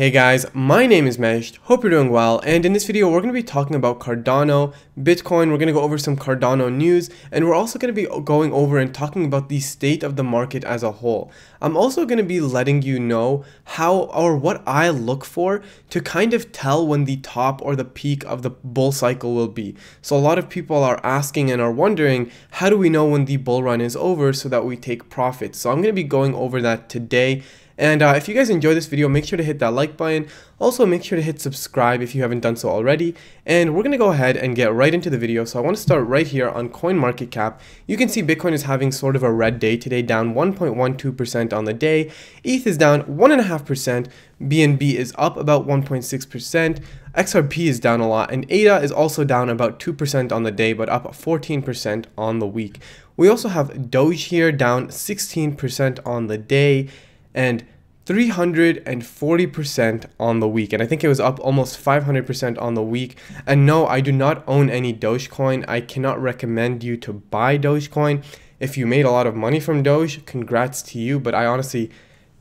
Hey guys, my name is Mesh, hope you're doing well, and in this video we're going to be talking about Cardano, Bitcoin, we're going to go over some Cardano news, and we're also going to be going over and talking about the state of the market as a whole. I'm also going to be letting you know how or what I look for to kind of tell when the top or the peak of the bull cycle will be. So a lot of people are asking and are wondering, how do we know when the bull run is over so that we take profits? So I'm going to be going over that today and uh, if you guys enjoyed this video, make sure to hit that like button. Also, make sure to hit subscribe if you haven't done so already. And we're going to go ahead and get right into the video. So I want to start right here on CoinMarketCap. You can see Bitcoin is having sort of a red day today, down 1.12% on the day. ETH is down 1.5%. BNB is up about 1.6%. XRP is down a lot, and ADA is also down about 2% on the day, but up 14% on the week. We also have Doge here down 16% on the day, and 340% on the week. And I think it was up almost 500% on the week. And no, I do not own any Dogecoin. I cannot recommend you to buy Dogecoin. If you made a lot of money from Doge, congrats to you. But I honestly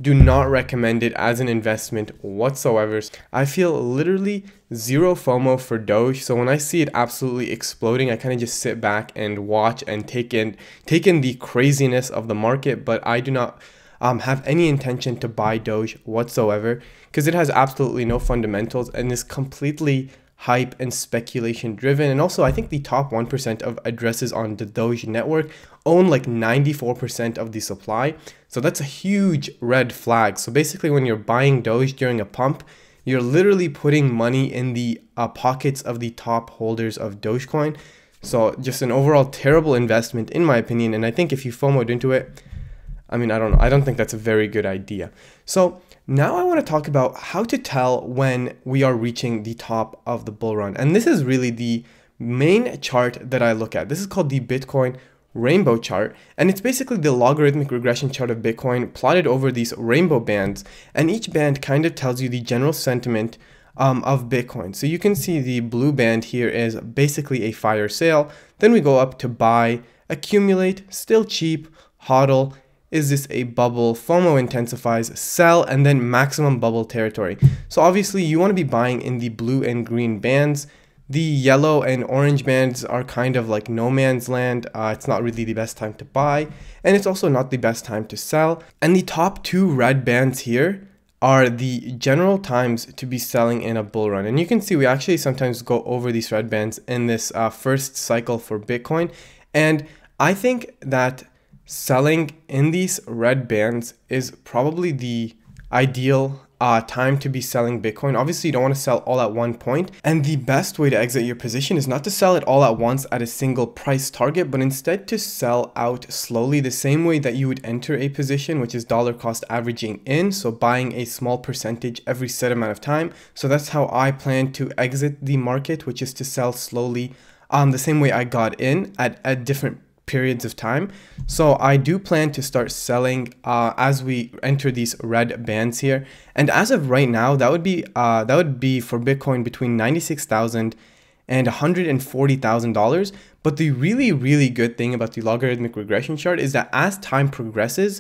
do not recommend it as an investment whatsoever. I feel literally zero FOMO for Doge. So when I see it absolutely exploding, I kind of just sit back and watch and take in take in the craziness of the market, but I do not um, have any intention to buy Doge whatsoever because it has absolutely no fundamentals and is completely hype and speculation driven. And also, I think the top 1% of addresses on the Doge network own like 94% of the supply. So that's a huge red flag. So basically, when you're buying Doge during a pump, you're literally putting money in the uh, pockets of the top holders of Dogecoin. So just an overall terrible investment in my opinion. And I think if you FOMOed into it, I mean, I don't know. I don't think that's a very good idea. So now I want to talk about how to tell when we are reaching the top of the bull run. And this is really the main chart that I look at. This is called the Bitcoin rainbow chart and it's basically the logarithmic regression chart of bitcoin plotted over these rainbow bands and each band kind of tells you the general sentiment um, of bitcoin so you can see the blue band here is basically a fire sale then we go up to buy accumulate still cheap hodl is this a bubble, FOMO intensifies, sell, and then maximum bubble territory. So obviously you wanna be buying in the blue and green bands. The yellow and orange bands are kind of like no man's land. Uh, it's not really the best time to buy, and it's also not the best time to sell. And the top two red bands here are the general times to be selling in a bull run. And you can see we actually sometimes go over these red bands in this uh, first cycle for Bitcoin. And I think that selling in these red bands is probably the ideal uh, time to be selling Bitcoin. Obviously, you don't want to sell all at one point. And the best way to exit your position is not to sell it all at once at a single price target, but instead to sell out slowly the same way that you would enter a position, which is dollar cost averaging in. So buying a small percentage every set amount of time. So that's how I plan to exit the market, which is to sell slowly um, the same way I got in at, at different periods of time. So I do plan to start selling uh, as we enter these red bands here. And as of right now, that would be uh, that would be for Bitcoin between ninety six thousand and one hundred and forty thousand and dollars But the really, really good thing about the logarithmic regression chart is that as time progresses,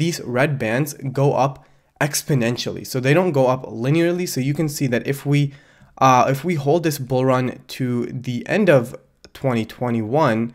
these red bands go up exponentially. So they don't go up linearly. So you can see that if we uh, if we hold this bull run to the end of 2021,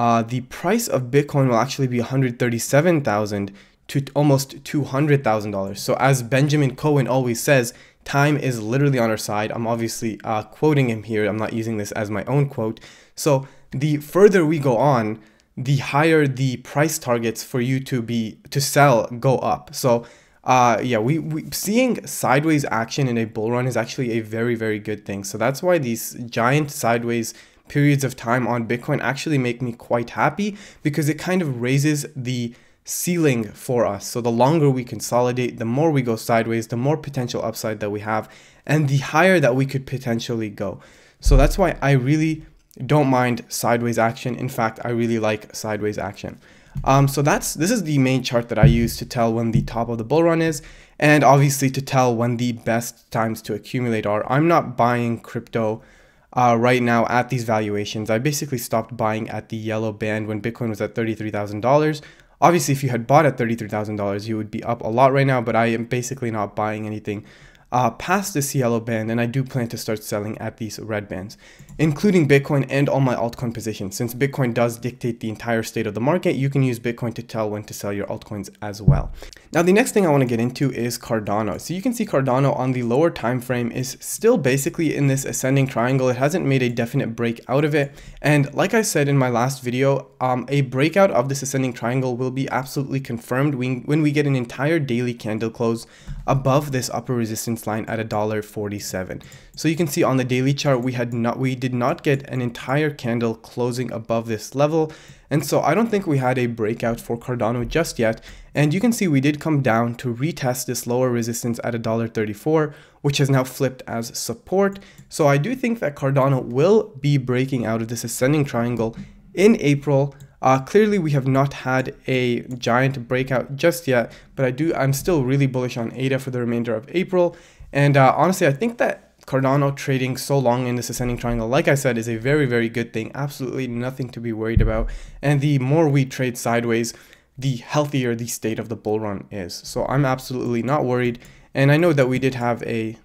uh, the price of Bitcoin will actually be 137,000 to almost $200,000. So as Benjamin Cohen always says, time is literally on our side. I'm obviously uh, quoting him here. I'm not using this as my own quote. So the further we go on, the higher the price targets for you to be to sell go up. So uh, yeah, we, we seeing sideways action in a bull run is actually a very very good thing. So that's why these giant sideways periods of time on Bitcoin actually make me quite happy because it kind of raises the ceiling for us. So the longer we consolidate, the more we go sideways, the more potential upside that we have, and the higher that we could potentially go. So that's why I really don't mind sideways action. In fact, I really like sideways action. Um, so that's this is the main chart that I use to tell when the top of the bull run is, and obviously to tell when the best times to accumulate are. I'm not buying crypto uh, right now at these valuations. I basically stopped buying at the yellow band when Bitcoin was at $33,000. Obviously, if you had bought at $33,000, you would be up a lot right now, but I am basically not buying anything uh, past this yellow band and I do plan to start selling at these red bands, including Bitcoin and all my altcoin positions. Since Bitcoin does dictate the entire state of the market, you can use Bitcoin to tell when to sell your altcoins as well. Now, the next thing I want to get into is Cardano. So you can see Cardano on the lower time frame is still basically in this ascending triangle. It hasn't made a definite break out of it. And like I said in my last video, um, a breakout of this ascending triangle will be absolutely confirmed when we get an entire daily candle close above this upper resistance resistance line at $1.47. So you can see on the daily chart, we had not, we did not get an entire candle closing above this level. And so I don't think we had a breakout for Cardano just yet. And you can see we did come down to retest this lower resistance at $1.34, which has now flipped as support. So I do think that Cardano will be breaking out of this ascending triangle in April. Uh, clearly, we have not had a giant breakout just yet, but I do. I'm still really bullish on ADA for the remainder of April. And uh, honestly, I think that Cardano trading so long in this ascending triangle, like I said, is a very, very good thing. Absolutely nothing to be worried about. And the more we trade sideways, the healthier the state of the bull run is. So I'm absolutely not worried. And I know that we did have a,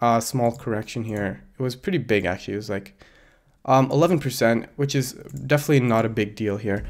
a uh, small correction here. It was pretty big, actually. It was like um, 11%, which is definitely not a big deal here.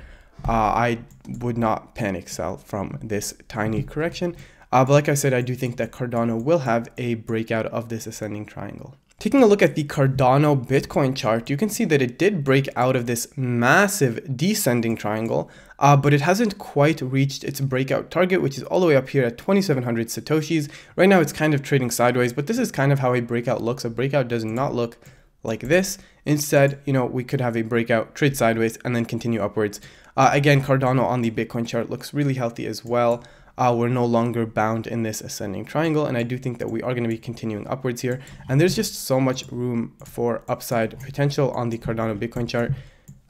Uh, I would not panic sell from this tiny correction. Uh, but like I said, I do think that Cardano will have a breakout of this ascending triangle. Taking a look at the Cardano Bitcoin chart, you can see that it did break out of this massive descending triangle, uh, but it hasn't quite reached its breakout target, which is all the way up here at 2,700 Satoshis. Right now it's kind of trading sideways, but this is kind of how a breakout looks. A breakout does not look like this. Instead, you know, we could have a breakout, trade sideways, and then continue upwards. Uh, again, Cardano on the Bitcoin chart looks really healthy as well. Uh, we're no longer bound in this ascending triangle, and I do think that we are going to be continuing upwards here. And there's just so much room for upside potential on the Cardano Bitcoin chart.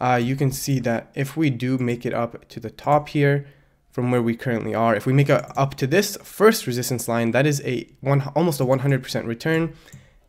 Uh, you can see that if we do make it up to the top here, from where we currently are. If we make it up to this first resistance line, that is a one almost a 100% return.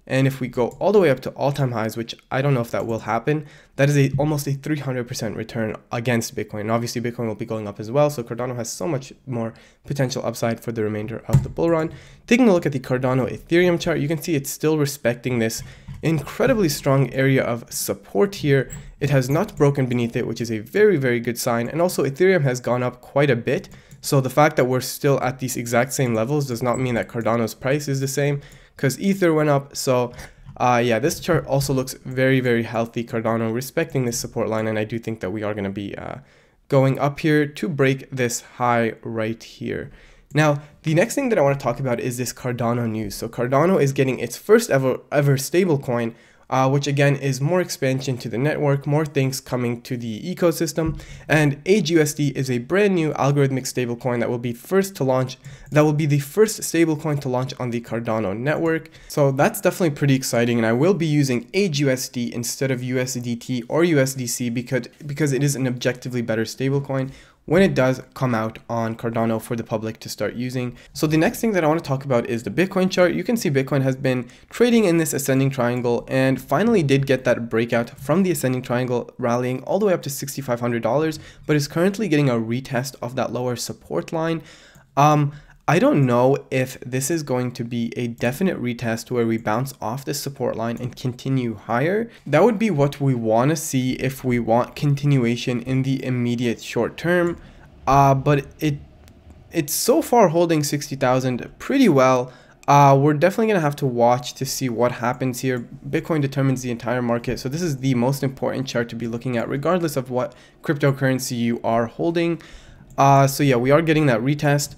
And if we go all the way up to all time highs, which I don't know if that will happen, that is a, almost a 300% return against Bitcoin. And obviously, Bitcoin will be going up as well. So Cardano has so much more potential upside for the remainder of the bull run. Taking a look at the Cardano Ethereum chart, you can see it's still respecting this incredibly strong area of support here. It has not broken beneath it, which is a very, very good sign. And also Ethereum has gone up quite a bit. So the fact that we're still at these exact same levels does not mean that Cardano's price is the same because Ether went up. So uh, yeah, this chart also looks very, very healthy. Cardano respecting this support line, and I do think that we are going to be uh, going up here to break this high right here. Now, the next thing that I want to talk about is this Cardano news. So Cardano is getting its first ever, ever stablecoin uh, which again is more expansion to the network, more things coming to the ecosystem. And AGUSD is a brand new algorithmic stablecoin that will be first to launch, that will be the first stablecoin to launch on the Cardano network. So that's definitely pretty exciting. And I will be using AGUSD instead of USDT or USDC because, because it is an objectively better stablecoin when it does come out on Cardano for the public to start using. So the next thing that I want to talk about is the Bitcoin chart. You can see Bitcoin has been trading in this ascending triangle and finally did get that breakout from the ascending triangle rallying all the way up to $6,500, but is currently getting a retest of that lower support line. Um, I don't know if this is going to be a definite retest where we bounce off the support line and continue higher. That would be what we want to see if we want continuation in the immediate short term. Uh, but it it's so far holding 60,000 pretty well. Uh, we're definitely going to have to watch to see what happens here. Bitcoin determines the entire market. So this is the most important chart to be looking at regardless of what cryptocurrency you are holding. Uh, so yeah, we are getting that retest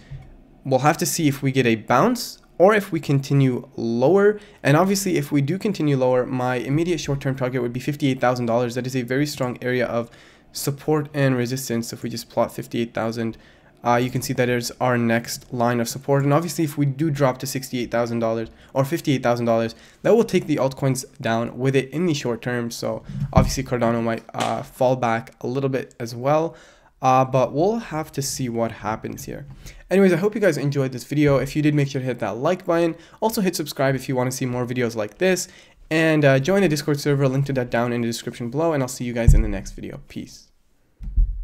we'll have to see if we get a bounce or if we continue lower. And obviously, if we do continue lower, my immediate short-term target would be $58,000. That is a very strong area of support and resistance. If we just plot 58,000, uh, you can see that is our next line of support. And obviously, if we do drop to $68,000 or $58,000, that will take the altcoins down with it in the short term. So obviously, Cardano might uh, fall back a little bit as well. Uh, but we'll have to see what happens here. Anyways, I hope you guys enjoyed this video. If you did, make sure to hit that like button. Also hit subscribe if you want to see more videos like this. And uh, join the Discord server, link to that down in the description below. And I'll see you guys in the next video. Peace.